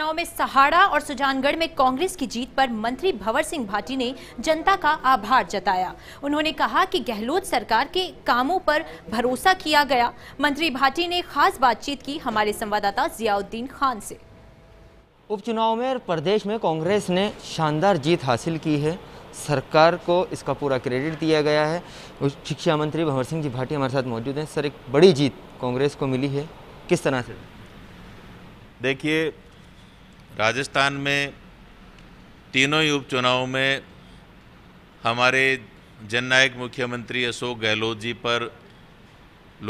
चुनाव में सहाड़ा और सुजानगढ़ में कांग्रेस की जीत पर मंत्री भंवर सिंह भाटी ने जनता का आभार जताया उन्होंने कहा कि गहलोत सरकार के कामों पर भरोसा किया गया मंत्री भाटी ने खास बातचीत की हमारे संवाददाता जियाउद्दीन खान से उपचुनाव में प्रदेश में कांग्रेस ने शानदार जीत हासिल की है सरकार को इसका पूरा क्रेडिट दिया गया है शिक्षा मंत्री भंवर सिंह जी भाटी हमारे साथ मौजूद हैं सर एक बड़ी जीत कांग्रेस को मिली है किस तरह से देखिए राजस्थान में तीनों ही उपचुनाव में हमारे जननायक मुख्यमंत्री अशोक गहलोत जी पर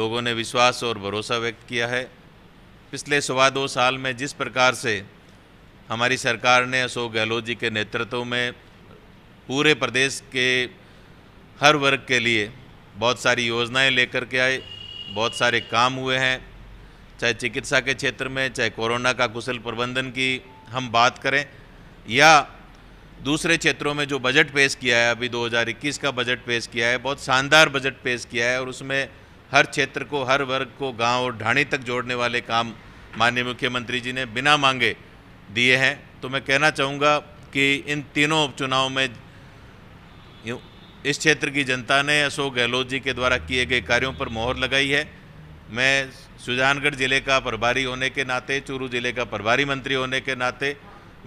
लोगों ने विश्वास और भरोसा व्यक्त किया है पिछले सवा दो साल में जिस प्रकार से हमारी सरकार ने अशोक गहलोत जी के नेतृत्व में पूरे प्रदेश के हर वर्ग के लिए बहुत सारी योजनाएं लेकर के आए बहुत सारे काम हुए हैं चाहे चिकित्सा के क्षेत्र में चाहे कोरोना का कुशल प्रबंधन की हम बात करें या दूसरे क्षेत्रों में जो बजट पेश किया है अभी 2021 का बजट पेश किया है बहुत शानदार बजट पेश किया है और उसमें हर क्षेत्र को हर वर्ग को गांव और ढाणी तक जोड़ने वाले काम माननीय मुख्यमंत्री जी ने बिना मांगे दिए हैं तो मैं कहना चाहूँगा कि इन तीनों उपचुनाव में इस क्षेत्र की जनता ने अशोक गहलोत जी के द्वारा किए गए कार्यों पर मोहर लगाई है मैं सुजानगढ़ ज़िले का प्रभारी होने के नाते चूरू ज़िले का प्रभारी मंत्री होने के नाते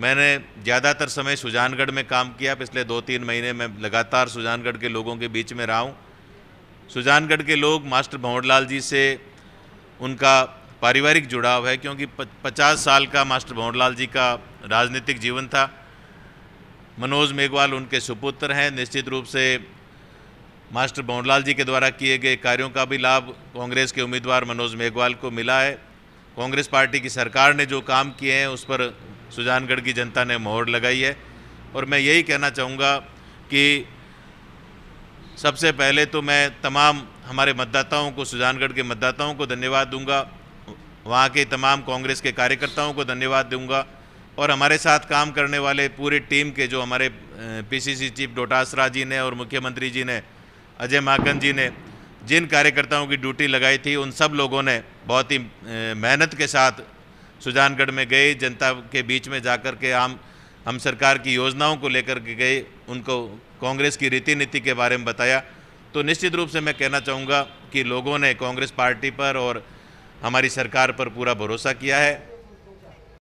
मैंने ज़्यादातर समय सुजानगढ़ में काम किया पिछले दो तीन महीने मैं लगातार सुजानगढ़ के लोगों के बीच में रहा हूँ सुजानगढ़ के लोग मास्टर भंवरलाल जी से उनका पारिवारिक जुड़ाव है क्योंकि पचास साल का मास्टर भंवरलाल जी का राजनीतिक जीवन था मनोज मेघवाल उनके सुपुत्र हैं निश्चित रूप से मास्टर मोहनलाल जी के द्वारा किए गए कार्यों का भी लाभ कांग्रेस के उम्मीदवार मनोज मेघवाल को मिला है कांग्रेस पार्टी की सरकार ने जो काम किए हैं उस पर सुजानगढ़ की जनता ने मोहर लगाई है और मैं यही कहना चाहूँगा कि सबसे पहले तो मैं तमाम हमारे मतदाताओं को सुजानगढ़ के मतदाताओं को धन्यवाद दूंगा वहाँ के तमाम कांग्रेस के कार्यकर्ताओं को धन्यवाद दूंगा और हमारे साथ काम करने वाले पूरी टीम के जो हमारे पीसीसी चीफ डोटासरा जी ने और मुख्यमंत्री जी ने अजय माकन जी ने जिन कार्यकर्ताओं की ड्यूटी लगाई थी उन सब लोगों ने बहुत ही मेहनत के साथ सुजानगढ़ में गए जनता के बीच में जाकर के आम हम सरकार की योजनाओं को लेकर के गए उनको कांग्रेस की रीति नीति के बारे में बताया तो निश्चित रूप से मैं कहना चाहूँगा कि लोगों ने कांग्रेस पार्टी पर और हमारी सरकार पर पूरा भरोसा किया है